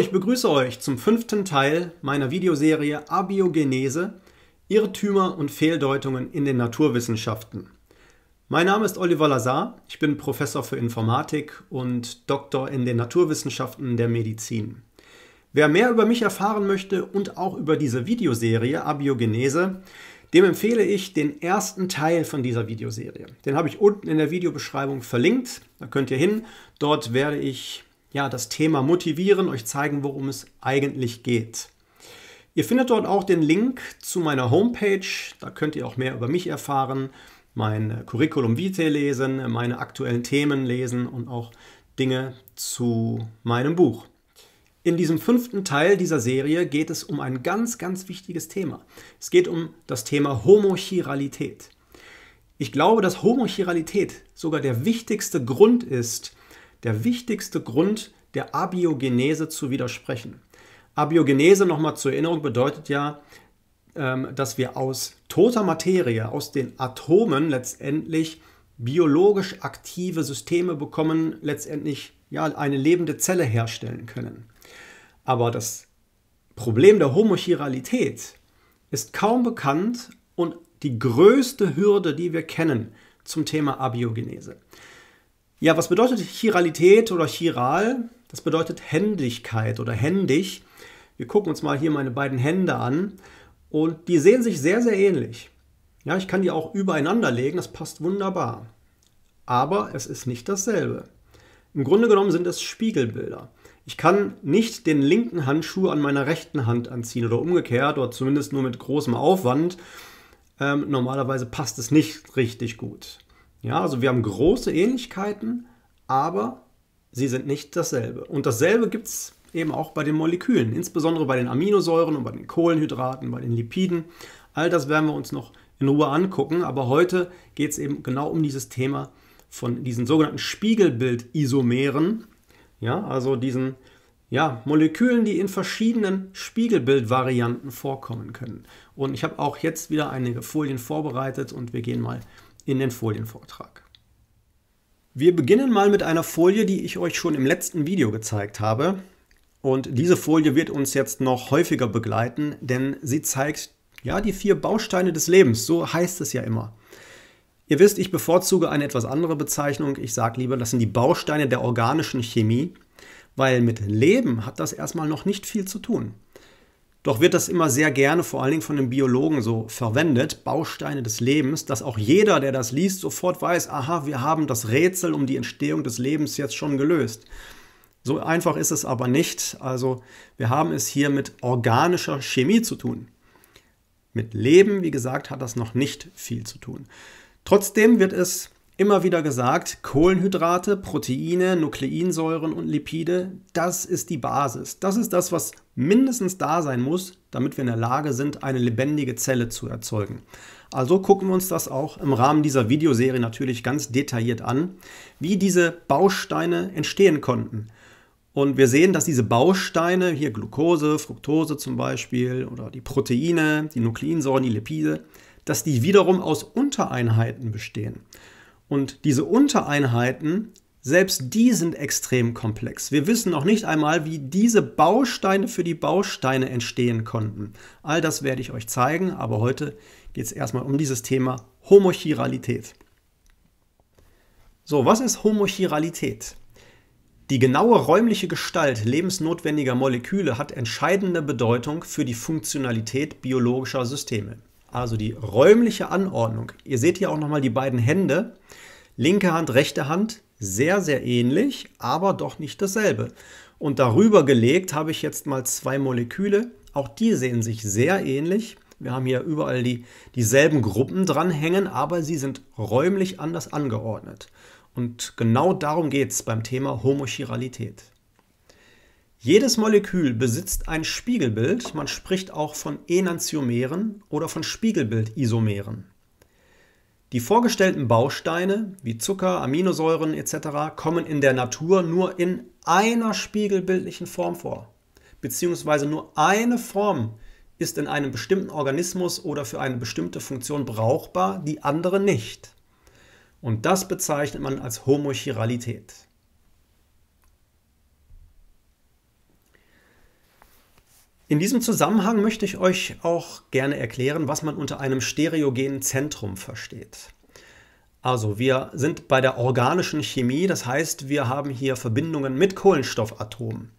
ich begrüße euch zum fünften Teil meiner Videoserie Abiogenese Irrtümer und Fehldeutungen in den Naturwissenschaften. Mein Name ist Oliver Lazar, ich bin Professor für Informatik und Doktor in den Naturwissenschaften der Medizin. Wer mehr über mich erfahren möchte und auch über diese Videoserie Abiogenese, dem empfehle ich den ersten Teil von dieser Videoserie. Den habe ich unten in der Videobeschreibung verlinkt. Da könnt ihr hin. Dort werde ich ja, das Thema motivieren, euch zeigen, worum es eigentlich geht. Ihr findet dort auch den Link zu meiner Homepage, da könnt ihr auch mehr über mich erfahren, mein Curriculum Vitae lesen, meine aktuellen Themen lesen und auch Dinge zu meinem Buch. In diesem fünften Teil dieser Serie geht es um ein ganz, ganz wichtiges Thema. Es geht um das Thema Homochiralität. Ich glaube, dass Homochiralität sogar der wichtigste Grund ist, der wichtigste Grund der Abiogenese zu widersprechen. Abiogenese, nochmal zur Erinnerung, bedeutet ja, ähm, dass wir aus toter Materie, aus den Atomen letztendlich biologisch aktive Systeme bekommen, letztendlich ja, eine lebende Zelle herstellen können. Aber das Problem der Homochiralität ist kaum bekannt und die größte Hürde, die wir kennen zum Thema Abiogenese. Ja, was bedeutet Chiralität oder Chiral? Das bedeutet Händigkeit oder händig. Wir gucken uns mal hier meine beiden Hände an und die sehen sich sehr, sehr ähnlich. Ja, ich kann die auch übereinander legen, das passt wunderbar. Aber es ist nicht dasselbe. Im Grunde genommen sind es Spiegelbilder. Ich kann nicht den linken Handschuh an meiner rechten Hand anziehen oder umgekehrt oder zumindest nur mit großem Aufwand. Ähm, normalerweise passt es nicht richtig gut. Ja, also wir haben große Ähnlichkeiten, aber sie sind nicht dasselbe. Und dasselbe gibt es eben auch bei den Molekülen, insbesondere bei den Aminosäuren und bei den Kohlenhydraten, bei den Lipiden. All das werden wir uns noch in Ruhe angucken, aber heute geht es eben genau um dieses Thema von diesen sogenannten Spiegelbild-Isomeren. Ja, also diesen ja, Molekülen, die in verschiedenen Spiegelbildvarianten vorkommen können. Und ich habe auch jetzt wieder einige Folien vorbereitet und wir gehen mal in den Folienvortrag. Wir beginnen mal mit einer Folie, die ich euch schon im letzten Video gezeigt habe. Und diese Folie wird uns jetzt noch häufiger begleiten, denn sie zeigt ja die vier Bausteine des Lebens, so heißt es ja immer. Ihr wisst, ich bevorzuge eine etwas andere Bezeichnung. Ich sage lieber, das sind die Bausteine der organischen Chemie, weil mit Leben hat das erstmal noch nicht viel zu tun. Doch wird das immer sehr gerne, vor allen Dingen von den Biologen, so verwendet, Bausteine des Lebens, dass auch jeder, der das liest, sofort weiß, aha, wir haben das Rätsel um die Entstehung des Lebens jetzt schon gelöst. So einfach ist es aber nicht. Also wir haben es hier mit organischer Chemie zu tun. Mit Leben, wie gesagt, hat das noch nicht viel zu tun. Trotzdem wird es immer wieder gesagt, Kohlenhydrate, Proteine, Nukleinsäuren und Lipide, das ist die Basis. Das ist das, was mindestens da sein muss, damit wir in der Lage sind, eine lebendige Zelle zu erzeugen. Also gucken wir uns das auch im Rahmen dieser Videoserie natürlich ganz detailliert an, wie diese Bausteine entstehen konnten. Und wir sehen, dass diese Bausteine, hier Glucose, Fructose zum Beispiel, oder die Proteine, die Nukleinsäuren, die Lipide, dass die wiederum aus Untereinheiten bestehen. Und diese Untereinheiten, selbst die sind extrem komplex. Wir wissen noch nicht einmal, wie diese Bausteine für die Bausteine entstehen konnten. All das werde ich euch zeigen, aber heute geht es erstmal um dieses Thema Homochiralität. So, was ist Homochiralität? Die genaue räumliche Gestalt lebensnotwendiger Moleküle hat entscheidende Bedeutung für die Funktionalität biologischer Systeme also die räumliche Anordnung. Ihr seht hier auch nochmal die beiden Hände. Linke Hand, rechte Hand, sehr, sehr ähnlich, aber doch nicht dasselbe. Und darüber gelegt habe ich jetzt mal zwei Moleküle. Auch die sehen sich sehr ähnlich. Wir haben hier überall die, dieselben Gruppen dranhängen, aber sie sind räumlich anders angeordnet. Und genau darum geht es beim Thema Homochiralität. Jedes Molekül besitzt ein Spiegelbild, man spricht auch von Enantiomeren oder von Spiegelbildisomeren. Die vorgestellten Bausteine wie Zucker, Aminosäuren etc. kommen in der Natur nur in einer spiegelbildlichen Form vor, beziehungsweise nur eine Form ist in einem bestimmten Organismus oder für eine bestimmte Funktion brauchbar, die andere nicht. Und das bezeichnet man als Homochiralität. In diesem Zusammenhang möchte ich euch auch gerne erklären, was man unter einem stereogenen Zentrum versteht. Also wir sind bei der organischen Chemie, das heißt wir haben hier Verbindungen mit Kohlenstoffatomen.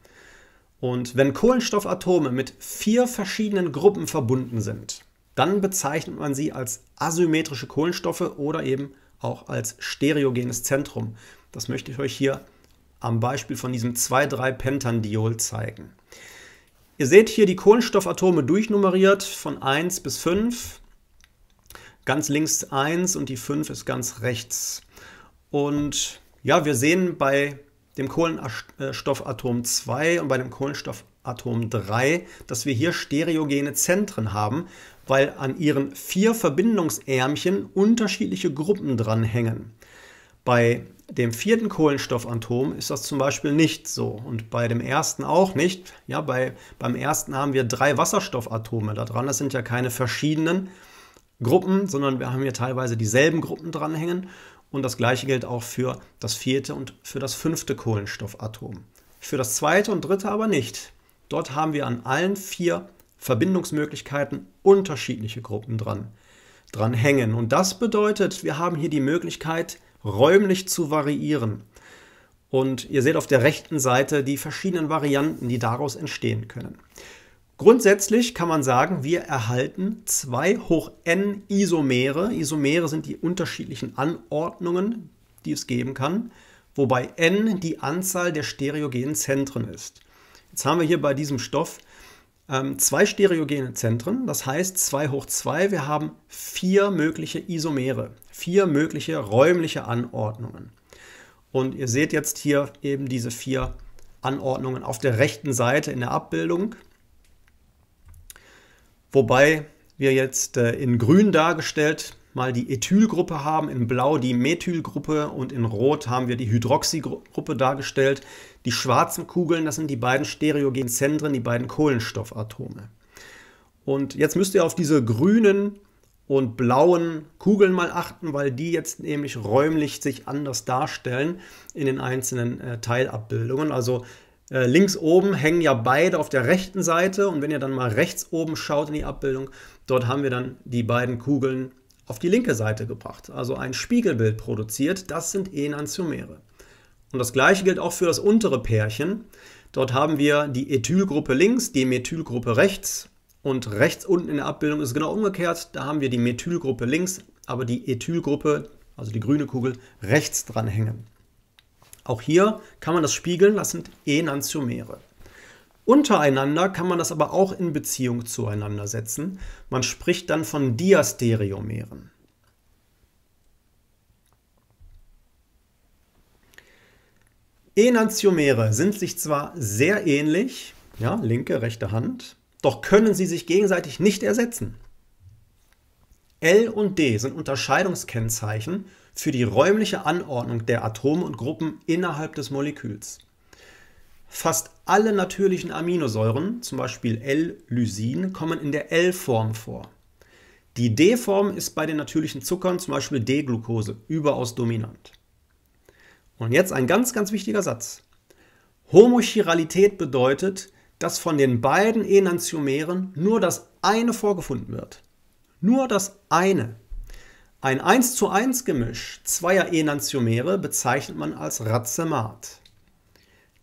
Und wenn Kohlenstoffatome mit vier verschiedenen Gruppen verbunden sind, dann bezeichnet man sie als asymmetrische Kohlenstoffe oder eben auch als stereogenes Zentrum. Das möchte ich euch hier am Beispiel von diesem 2,3-Pentandiol zeigen. Ihr seht hier die Kohlenstoffatome durchnummeriert von 1 bis 5. Ganz links 1 und die 5 ist ganz rechts. Und ja, wir sehen bei dem Kohlenstoffatom 2 und bei dem Kohlenstoffatom 3, dass wir hier stereogene Zentren haben, weil an ihren vier Verbindungsärmchen unterschiedliche Gruppen dranhängen. Bei dem vierten Kohlenstoffatom ist das zum Beispiel nicht so und bei dem ersten auch nicht. Ja, bei, beim ersten haben wir drei Wasserstoffatome da dran. Das sind ja keine verschiedenen Gruppen, sondern wir haben hier teilweise dieselben Gruppen dranhängen. Und das gleiche gilt auch für das vierte und für das fünfte Kohlenstoffatom. Für das zweite und dritte aber nicht. Dort haben wir an allen vier Verbindungsmöglichkeiten unterschiedliche Gruppen dran, dran hängen. Und das bedeutet, wir haben hier die Möglichkeit, räumlich zu variieren. Und ihr seht auf der rechten Seite die verschiedenen Varianten, die daraus entstehen können. Grundsätzlich kann man sagen, wir erhalten 2 hoch n Isomere. Isomere sind die unterschiedlichen Anordnungen, die es geben kann, wobei n die Anzahl der stereogenen Zentren ist. Jetzt haben wir hier bei diesem Stoff ähm, zwei stereogene Zentren, das heißt 2 hoch 2, wir haben vier mögliche Isomere vier mögliche räumliche Anordnungen. Und ihr seht jetzt hier eben diese vier Anordnungen auf der rechten Seite in der Abbildung. Wobei wir jetzt äh, in grün dargestellt mal die Ethylgruppe haben, in blau die Methylgruppe und in rot haben wir die Hydroxygruppe dargestellt. Die schwarzen Kugeln, das sind die beiden stereogenen Zentren, die beiden Kohlenstoffatome. Und jetzt müsst ihr auf diese grünen und blauen Kugeln mal achten, weil die jetzt nämlich räumlich sich anders darstellen in den einzelnen äh, Teilabbildungen. Also äh, links oben hängen ja beide auf der rechten Seite und wenn ihr dann mal rechts oben schaut in die Abbildung, dort haben wir dann die beiden Kugeln auf die linke Seite gebracht, also ein Spiegelbild produziert. Das sind Enantiomere. Und das gleiche gilt auch für das untere Pärchen. Dort haben wir die Ethylgruppe links, die Methylgruppe rechts und rechts unten in der Abbildung ist es genau umgekehrt. Da haben wir die Methylgruppe links, aber die Ethylgruppe, also die grüne Kugel, rechts dran hängen. Auch hier kann man das spiegeln, das sind Enantiomere. Untereinander kann man das aber auch in Beziehung zueinander setzen. Man spricht dann von Diastereomeren. Enantiomere sind sich zwar sehr ähnlich, ja, linke, rechte Hand, doch können sie sich gegenseitig nicht ersetzen. L und D sind Unterscheidungskennzeichen für die räumliche Anordnung der Atome und Gruppen innerhalb des Moleküls. Fast alle natürlichen Aminosäuren, zum Beispiel L-Lysin, kommen in der L-Form vor. Die D-Form ist bei den natürlichen Zuckern, zum Beispiel D-Glucose, überaus dominant. Und jetzt ein ganz, ganz wichtiger Satz. Homochiralität bedeutet, dass von den beiden Enantiomeren nur das eine vorgefunden wird. Nur das eine. Ein 1 zu 1 Gemisch zweier Enantiomere bezeichnet man als Racemat.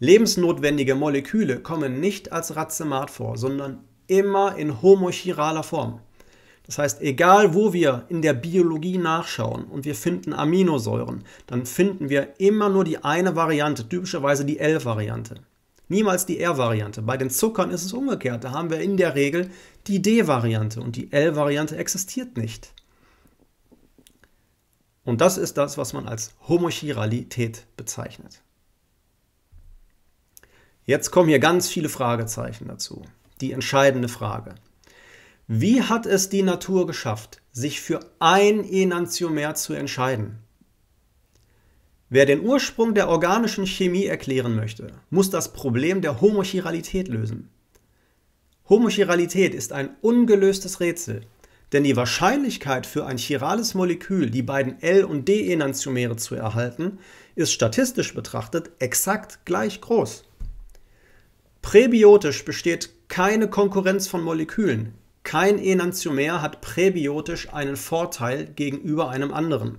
Lebensnotwendige Moleküle kommen nicht als Racemat vor, sondern immer in homochiraler Form. Das heißt, egal wo wir in der Biologie nachschauen und wir finden Aminosäuren, dann finden wir immer nur die eine Variante, typischerweise die L-Variante. Niemals die R-Variante. Bei den Zuckern ist es umgekehrt. Da haben wir in der Regel die D-Variante und die L-Variante existiert nicht. Und das ist das, was man als Homochiralität bezeichnet. Jetzt kommen hier ganz viele Fragezeichen dazu. Die entscheidende Frage. Wie hat es die Natur geschafft, sich für ein Enantiomer zu entscheiden? Wer den Ursprung der organischen Chemie erklären möchte, muss das Problem der Homochiralität lösen. Homochiralität ist ein ungelöstes Rätsel, denn die Wahrscheinlichkeit für ein chirales Molekül, die beiden L- und D-Enantiomere zu erhalten, ist statistisch betrachtet exakt gleich groß. Präbiotisch besteht keine Konkurrenz von Molekülen. Kein Enantiomer hat präbiotisch einen Vorteil gegenüber einem anderen.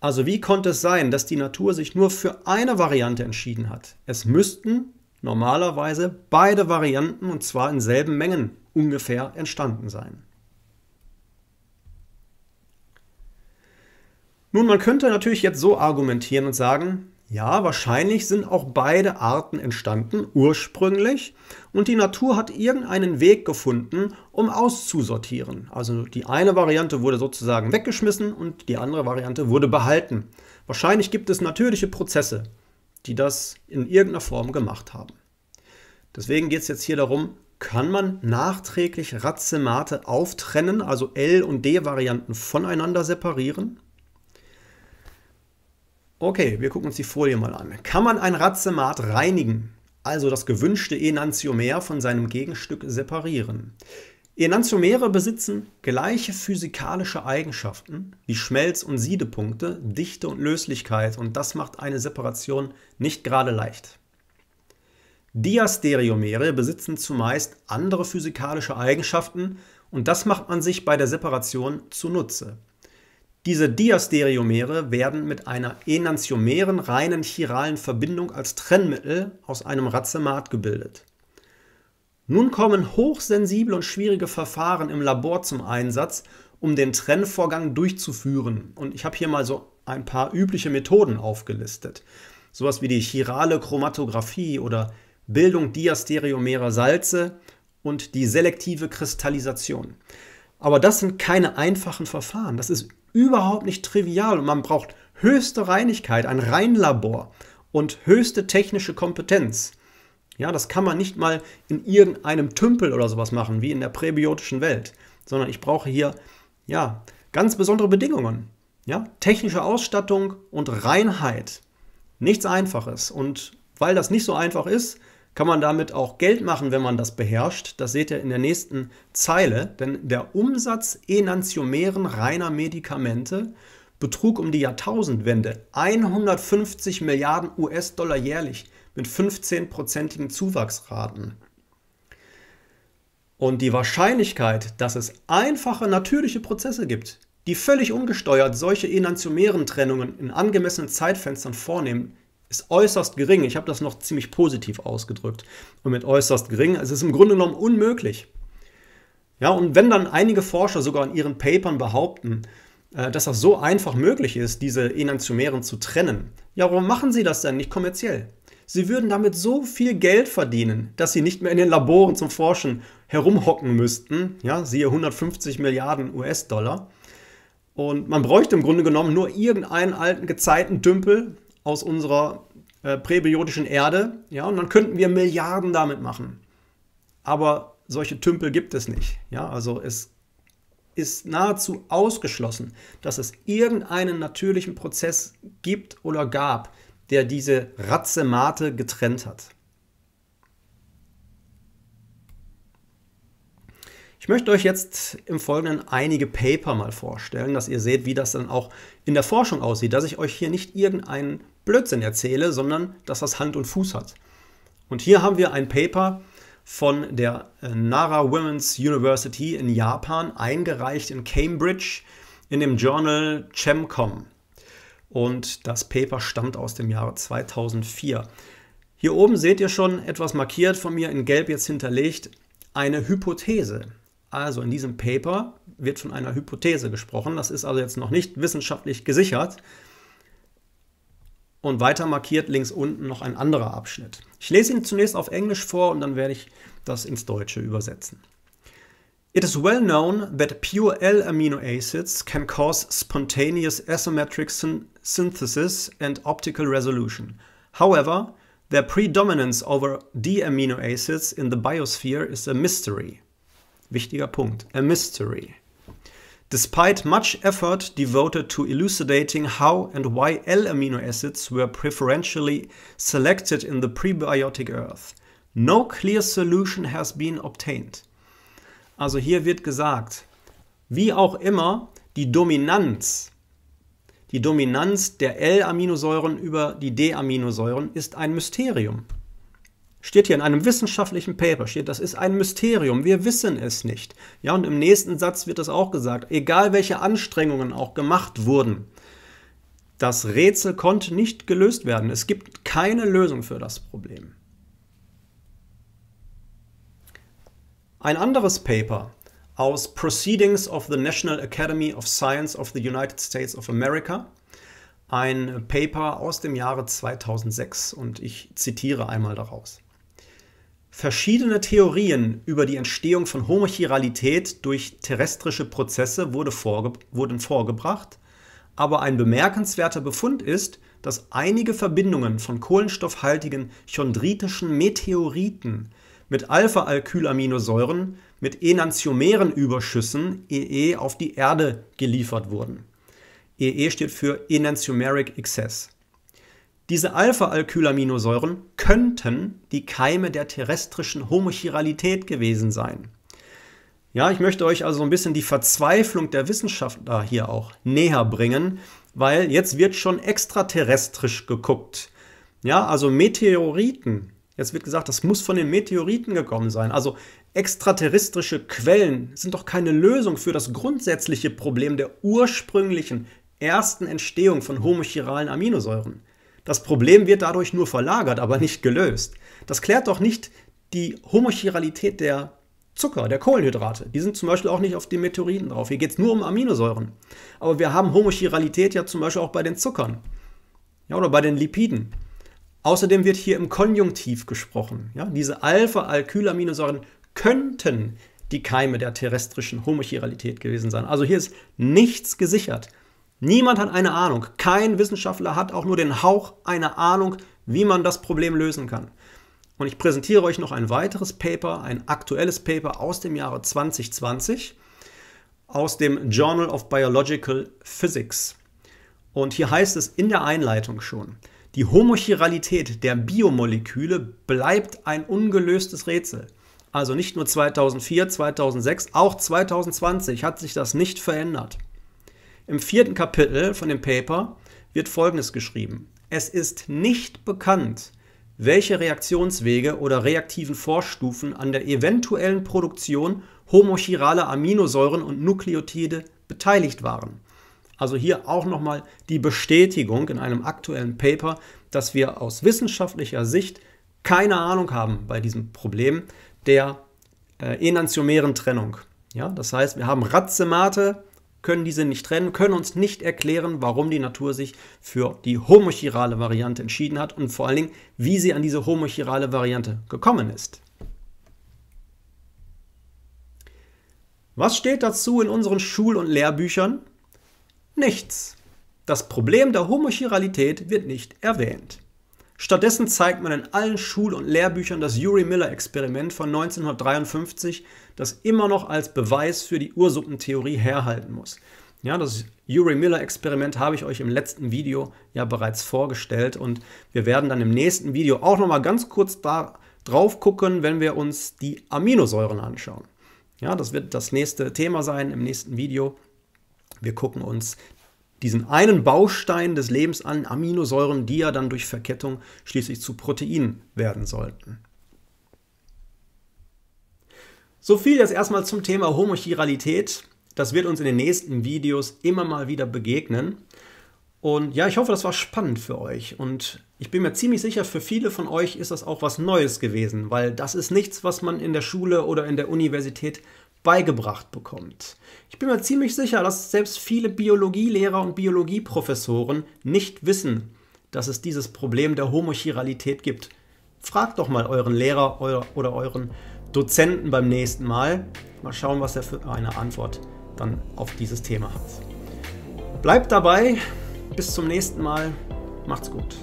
Also wie konnte es sein, dass die Natur sich nur für eine Variante entschieden hat? Es müssten normalerweise beide Varianten und zwar in selben Mengen ungefähr entstanden sein. Nun, man könnte natürlich jetzt so argumentieren und sagen, ja, wahrscheinlich sind auch beide Arten entstanden ursprünglich und die Natur hat irgendeinen Weg gefunden, um auszusortieren. Also die eine Variante wurde sozusagen weggeschmissen und die andere Variante wurde behalten. Wahrscheinlich gibt es natürliche Prozesse, die das in irgendeiner Form gemacht haben. Deswegen geht es jetzt hier darum, kann man nachträglich Racemate auftrennen, also L- und D-Varianten voneinander separieren? Okay, wir gucken uns die Folie mal an. Kann man ein Razzemat reinigen, also das gewünschte Enantiomer von seinem Gegenstück separieren? Enantiomere besitzen gleiche physikalische Eigenschaften wie Schmelz- und Siedepunkte, Dichte und Löslichkeit und das macht eine Separation nicht gerade leicht. Diastereomere besitzen zumeist andere physikalische Eigenschaften und das macht man sich bei der Separation zunutze. Diese Diastereomere werden mit einer enantiomeren reinen chiralen Verbindung als Trennmittel aus einem Razzemat gebildet. Nun kommen hochsensible und schwierige Verfahren im Labor zum Einsatz, um den Trennvorgang durchzuführen. Und ich habe hier mal so ein paar übliche Methoden aufgelistet. Sowas wie die chirale Chromatographie oder Bildung diastereomerer Salze und die selektive Kristallisation. Aber das sind keine einfachen Verfahren. Das ist überhaupt nicht trivial und man braucht höchste Reinigkeit, ein Reinlabor und höchste technische Kompetenz. Ja, das kann man nicht mal in irgendeinem Tümpel oder sowas machen, wie in der präbiotischen Welt, sondern ich brauche hier ja, ganz besondere Bedingungen. Ja, technische Ausstattung und Reinheit. Nichts einfaches und weil das nicht so einfach ist, kann man damit auch Geld machen, wenn man das beherrscht. Das seht ihr in der nächsten Zeile, denn der Umsatz enantiomeren reiner Medikamente betrug um die Jahrtausendwende 150 Milliarden US-Dollar jährlich mit 15-prozentigen Zuwachsraten. Und die Wahrscheinlichkeit, dass es einfache natürliche Prozesse gibt, die völlig ungesteuert solche enantiomeren Trennungen in angemessenen Zeitfenstern vornehmen, ist äußerst gering. Ich habe das noch ziemlich positiv ausgedrückt. Und mit äußerst gering, es ist im Grunde genommen unmöglich. Ja, und wenn dann einige Forscher sogar in ihren Papern behaupten, äh, dass das so einfach möglich ist, diese Enantiomeren zu trennen, ja, warum machen sie das denn nicht kommerziell? Sie würden damit so viel Geld verdienen, dass sie nicht mehr in den Laboren zum Forschen herumhocken müssten, ja, siehe 150 Milliarden US-Dollar. Und man bräuchte im Grunde genommen nur irgendeinen alten Gezeitendümpel, aus unserer äh, präbiotischen Erde, ja, und dann könnten wir Milliarden damit machen. Aber solche Tümpel gibt es nicht, ja, also es ist nahezu ausgeschlossen, dass es irgendeinen natürlichen Prozess gibt oder gab, der diese Ratzemate getrennt hat. Ich möchte euch jetzt im Folgenden einige Paper mal vorstellen, dass ihr seht, wie das dann auch in der Forschung aussieht, dass ich euch hier nicht irgendeinen Blödsinn erzähle, sondern dass das Hand und Fuß hat. Und hier haben wir ein Paper von der äh, Nara Women's University in Japan, eingereicht in Cambridge in dem Journal ChemCom. Und das Paper stammt aus dem Jahre 2004. Hier oben seht ihr schon etwas markiert von mir in Gelb jetzt hinterlegt, eine Hypothese. Also in diesem Paper wird von einer Hypothese gesprochen. Das ist also jetzt noch nicht wissenschaftlich gesichert. Und weiter markiert links unten noch ein anderer Abschnitt. Ich lese ihn zunächst auf Englisch vor und dann werde ich das ins Deutsche übersetzen. It is well known that pure L amino acids can cause spontaneous asymmetric syn synthesis and optical resolution. However, their predominance over D amino acids in the biosphere is a mystery. Wichtiger Punkt. A mystery. Despite much effort devoted to elucidating how and why L amino acids were preferentially selected in the prebiotic earth, no clear solution has been obtained. Also hier wird gesagt, wie auch immer die Dominanz, die Dominanz der L-Aminosäuren über die D-Aminosäuren ist ein Mysterium. Steht hier in einem wissenschaftlichen Paper, steht, das ist ein Mysterium, wir wissen es nicht. Ja, und im nächsten Satz wird das auch gesagt, egal welche Anstrengungen auch gemacht wurden, das Rätsel konnte nicht gelöst werden. Es gibt keine Lösung für das Problem. Ein anderes Paper aus Proceedings of the National Academy of Science of the United States of America, ein Paper aus dem Jahre 2006 und ich zitiere einmal daraus. Verschiedene Theorien über die Entstehung von Homochiralität durch terrestrische Prozesse wurde vorge wurden vorgebracht, aber ein bemerkenswerter Befund ist, dass einige Verbindungen von kohlenstoffhaltigen chondritischen Meteoriten mit Alpha-Alkylaminosäuren mit enantiomeren Überschüssen EE e auf die Erde geliefert wurden. EE e steht für Enantiomeric Excess. Diese Alpha-Alkylaminosäuren könnten die Keime der terrestrischen Homochiralität gewesen sein. Ja, ich möchte euch also ein bisschen die Verzweiflung der Wissenschaftler hier auch näher bringen, weil jetzt wird schon extraterrestrisch geguckt. Ja, also Meteoriten. Jetzt wird gesagt, das muss von den Meteoriten gekommen sein. Also extraterrestrische Quellen sind doch keine Lösung für das grundsätzliche Problem der ursprünglichen ersten Entstehung von homochiralen Aminosäuren. Das Problem wird dadurch nur verlagert, aber nicht gelöst. Das klärt doch nicht die Homochiralität der Zucker, der Kohlenhydrate. Die sind zum Beispiel auch nicht auf den Meteoriten drauf. Hier geht es nur um Aminosäuren. Aber wir haben Homochiralität ja zum Beispiel auch bei den Zuckern. Ja, oder bei den Lipiden. Außerdem wird hier im Konjunktiv gesprochen. Ja, diese Alpha-Alkylaminosäuren könnten die Keime der terrestrischen Homochiralität gewesen sein. Also hier ist nichts gesichert. Niemand hat eine Ahnung. Kein Wissenschaftler hat auch nur den Hauch einer Ahnung, wie man das Problem lösen kann. Und ich präsentiere euch noch ein weiteres Paper, ein aktuelles Paper aus dem Jahre 2020 aus dem Journal of Biological Physics. Und hier heißt es in der Einleitung schon, die Homochiralität der Biomoleküle bleibt ein ungelöstes Rätsel. Also nicht nur 2004, 2006, auch 2020 hat sich das nicht verändert. Im vierten Kapitel von dem Paper wird Folgendes geschrieben. Es ist nicht bekannt, welche Reaktionswege oder reaktiven Vorstufen an der eventuellen Produktion homochiraler Aminosäuren und Nukleotide beteiligt waren. Also hier auch nochmal die Bestätigung in einem aktuellen Paper, dass wir aus wissenschaftlicher Sicht keine Ahnung haben bei diesem Problem der äh, enantiomeren Trennung. Ja, das heißt, wir haben Razzemate, können diese nicht trennen, können uns nicht erklären, warum die Natur sich für die homochirale Variante entschieden hat und vor allen Dingen, wie sie an diese homochirale Variante gekommen ist. Was steht dazu in unseren Schul- und Lehrbüchern? Nichts. Das Problem der Homochiralität wird nicht erwähnt. Stattdessen zeigt man in allen Schul- und Lehrbüchern das uri miller experiment von 1953, das immer noch als Beweis für die Ursuppentheorie herhalten muss. Ja, das uri miller experiment habe ich euch im letzten Video ja bereits vorgestellt und wir werden dann im nächsten Video auch nochmal ganz kurz da drauf gucken, wenn wir uns die Aminosäuren anschauen. Ja, das wird das nächste Thema sein im nächsten Video. Wir gucken uns diesen einen Baustein des Lebens an Aminosäuren, die ja dann durch Verkettung schließlich zu Proteinen werden sollten. So viel jetzt erstmal zum Thema Homochiralität. Das wird uns in den nächsten Videos immer mal wieder begegnen. Und ja, ich hoffe, das war spannend für euch. Und ich bin mir ziemlich sicher, für viele von euch ist das auch was Neues gewesen, weil das ist nichts, was man in der Schule oder in der Universität beigebracht bekommt. Ich bin mir ziemlich sicher, dass selbst viele Biologielehrer und Biologieprofessoren nicht wissen, dass es dieses Problem der Homochiralität gibt. Fragt doch mal euren Lehrer oder euren Dozenten beim nächsten Mal. Mal schauen, was er für eine Antwort dann auf dieses Thema hat. Bleibt dabei, bis zum nächsten Mal. Macht's gut.